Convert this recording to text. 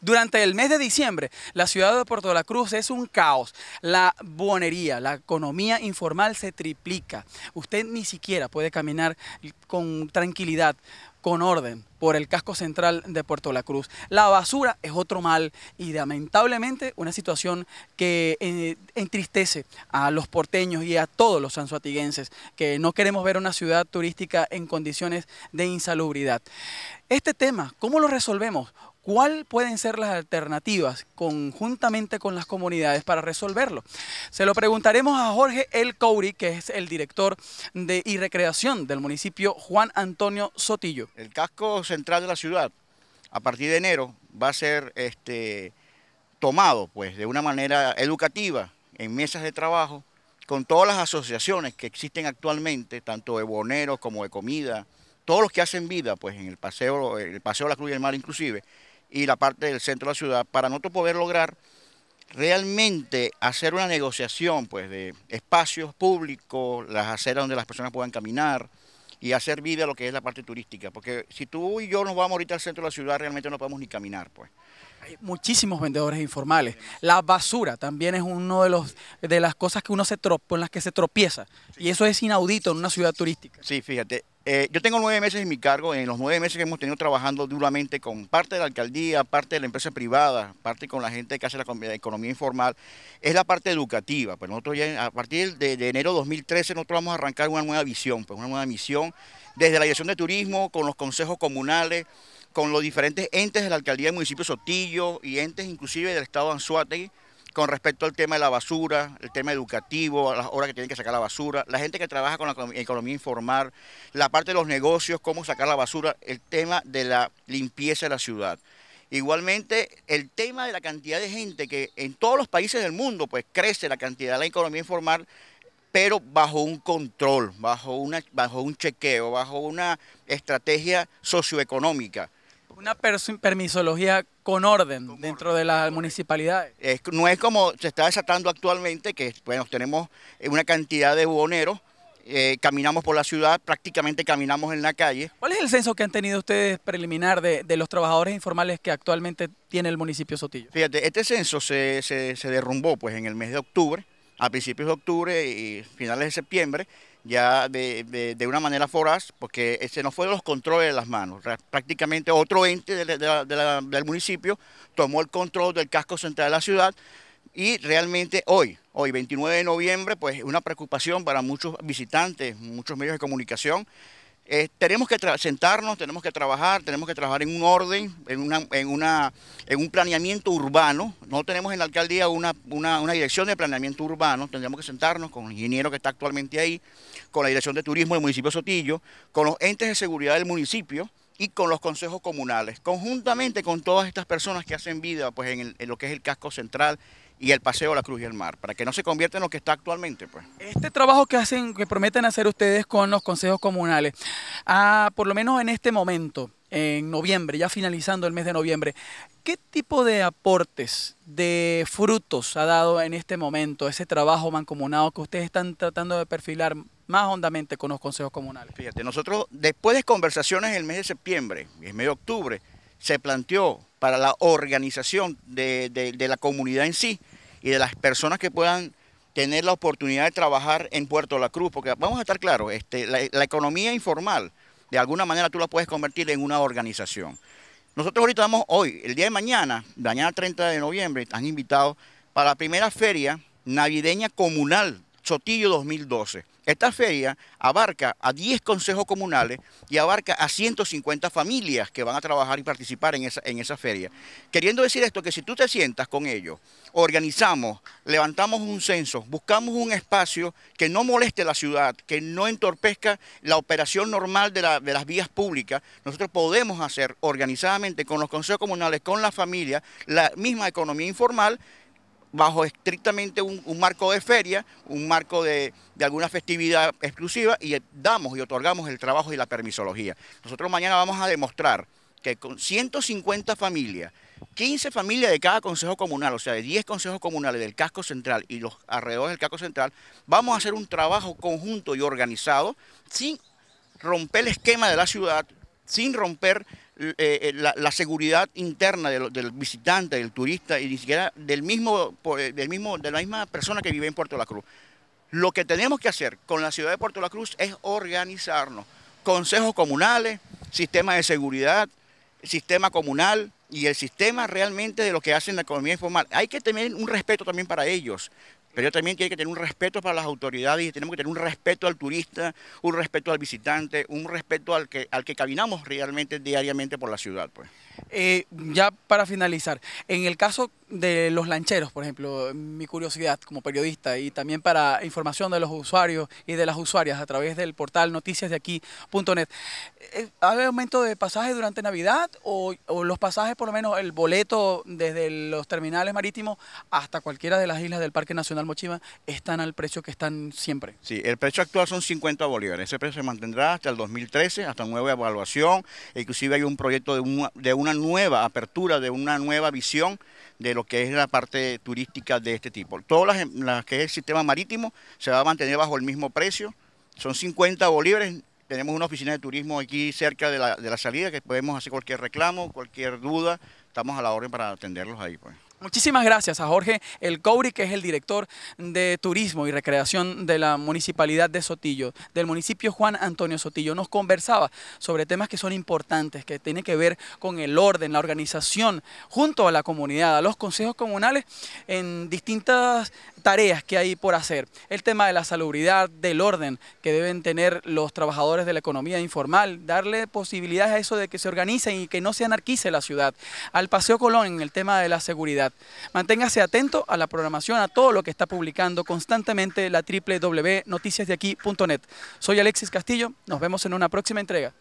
Durante el mes de diciembre, la ciudad de Puerto de la Cruz es un caos. La buonería, la economía informal se triplica. Usted ni siquiera puede caminar con tranquilidad con orden por el casco central de Puerto La Cruz. La basura es otro mal y lamentablemente una situación que eh, entristece a los porteños y a todos los sansuatiguenses que no queremos ver una ciudad turística en condiciones de insalubridad. Este tema, ¿cómo lo resolvemos? ¿Cuál pueden ser las alternativas conjuntamente con las comunidades para resolverlo? Se lo preguntaremos a Jorge El Couri, que es el director de y recreación del municipio Juan Antonio Sotillo. El casco central de la ciudad, a partir de enero, va a ser este, tomado pues, de una manera educativa en mesas de trabajo con todas las asociaciones que existen actualmente, tanto de boneros como de comida, todos los que hacen vida pues, en el paseo, el paseo de la Cruz del Mar inclusive y la parte del centro de la ciudad, para nosotros poder lograr realmente hacer una negociación pues, de espacios públicos, las aceras donde las personas puedan caminar y hacer vida lo que es la parte turística. Porque si tú y yo nos vamos ahorita al centro de la ciudad, realmente no podemos ni caminar. pues. Hay muchísimos vendedores informales. La basura también es uno de los de las cosas que uno se con las que se tropieza. Y eso es inaudito en una ciudad turística. Sí, fíjate, eh, yo tengo nueve meses en mi cargo. En los nueve meses que hemos tenido trabajando duramente con parte de la alcaldía, parte de la empresa privada, parte con la gente que hace la, economía informal, es la parte educativa. Pues nosotros ya a partir de, de enero 2013 nosotros vamos a arrancar una nueva visión, pues una nueva misión desde la dirección de turismo, con los consejos comunales, con los diferentes entes de la alcaldía del municipio Sotillo y entes inclusive del estado de Anzuategui con respecto al tema de la basura, el tema educativo, a las horas que tienen que sacar la basura, la gente que trabaja con la economía informal, la parte de los negocios, cómo sacar la basura, el tema de la limpieza de la ciudad. Igualmente, el tema de la cantidad de gente que en todos los países del mundo, pues crece la cantidad de la economía informal, pero bajo un control, bajo, una, bajo un chequeo, bajo una estrategia socioeconómica una permisología con orden dentro de las municipalidades. Es, no es como se está desatando actualmente, que bueno, tenemos eh, una cantidad de buhoneros, eh, caminamos por la ciudad, prácticamente caminamos en la calle. ¿Cuál es el censo que han tenido ustedes preliminar de, los trabajadores informales que actualmente tiene el municipio Sotillo? Fíjate, este censo se, se, se derrumbó pues en el mes de octubre, a principios de octubre y finales de septiembre, ya de, una manera foraz, porque se nos fue de los controles de las manos. Prácticamente otro ente del municipio tomó el control del casco central de la ciudad y realmente hoy, hoy 29 de noviembre, pues una preocupación para muchos visitantes, muchos medios de comunicación, eh, tenemos que sentarnos, tenemos que trabajar, tenemos que trabajar en un orden, en, en, un planeamiento urbano. No tenemos en la alcaldía una, dirección de planeamiento urbano, tendríamos que sentarnos con el ingeniero que está actualmente ahí, con la dirección de turismo del municipio de Sotillo, con los entes de seguridad del municipio y con los consejos comunales, conjuntamente con todas estas personas que hacen vida pues, en lo que es el casco central y el paseo a la Cruz y el Mar, para que no se convierta en lo que está actualmente. Pues. Este trabajo que hacen, que prometen hacer ustedes con los consejos comunales, ah, por lo menos en este momento, en noviembre, ya finalizando el mes de noviembre, ¿qué tipo de aportes, de frutos ha dado en este momento ese trabajo mancomunado que ustedes están tratando de perfilar más hondamente con los consejos comunales? Fíjate, nosotros después de conversaciones en el mes de septiembre y medio medio de octubre, se planteó para la organización de la comunidad en sí y de las personas que puedan tener la oportunidad de trabajar en Puerto La Cruz, porque vamos a estar claros, este, la, economía informal, de alguna manera tú la puedes convertir en una organización. Nosotros ahorita estamos hoy, el día de mañana, mañana 30 de noviembre, están invitados para la primera feria navideña comunal, Sotillo 2012. Esta feria abarca a 10 consejos comunales y abarca a 150 familias que van a trabajar y participar en esa, en esa feria. Queriendo decir esto, que si tú te sientas con ellos, organizamos, levantamos un censo, buscamos un espacio que no moleste la ciudad, que no entorpezca la operación normal de, de las vías públicas, nosotros podemos hacer organizadamente con los consejos comunales, con la familia, la misma economía informal bajo estrictamente un, marco de feria, un marco de, de, alguna festividad exclusiva y damos y otorgamos el trabajo y la permisología. Nosotros mañana vamos a demostrar que con 150 familias, 15 familias de cada consejo comunal, o sea, de 10 consejos comunales del casco central y los alrededores del casco central, vamos a hacer un trabajo conjunto y organizado sin romper el esquema de la ciudad, sin romper eh, eh, la, seguridad interna del, visitante, del turista y ni siquiera eh, del mismo, de la misma persona que vive en Puerto La Cruz. Lo que tenemos que hacer con la ciudad de Puerto La Cruz es organizarnos. Consejos comunales, sistema de seguridad, sistema comunal y el sistema realmente de lo que hacen la economía informal. Hay que tener un respeto también para ellos. Pero también tiene que tener un respeto para las autoridades y tenemos que tener un respeto al turista, un respeto al visitante, un respeto al que, al que caminamos realmente diariamente por la ciudad. Pues. Eh, ya para finalizar, en el caso de los lancheros, por ejemplo, mi curiosidad como periodista y también para información de los usuarios y de las usuarias a través del portal noticiasdeaquí.net. Eh, ¿Hay aumento de pasajes durante Navidad o, o, los pasajes, por lo menos el boleto desde los terminales marítimos hasta cualquiera de las islas del Parque Nacional Mochima están al precio que están siempre? Sí, el precio actual son 50 bolívares. Ese precio se mantendrá hasta el 2013, hasta nueva evaluación. Inclusive hay un proyecto de una, de una nueva apertura, de una nueva visión de lo que es la parte turística de este tipo. Todas las, que es el sistema marítimo se va a mantener bajo el mismo precio, son 50 bolívares, tenemos una oficina de turismo aquí cerca de la, de la salida que podemos hacer cualquier reclamo, cualquier duda, estamos a la orden para atenderlos ahí. Pues. Muchísimas gracias a Jorge El Couri, que es el director de Turismo y Recreación de la Municipalidad de Sotillo, del municipio Juan Antonio Sotillo. Nos conversaba sobre temas que son importantes, que tienen que ver con el orden, la organización, junto a la comunidad, a los consejos comunales, en distintas tareas que hay por hacer. El tema de la salubridad, del orden que deben tener los trabajadores de la economía informal, darle posibilidades a eso de que se organicen y que no se anarquice la ciudad. Al Paseo Colón en el tema de la seguridad Manténgase atento a la programación, a todo lo que está publicando constantemente la www.noticiasdeaquí.net. Soy Alexis Castillo, nos vemos en una próxima entrega.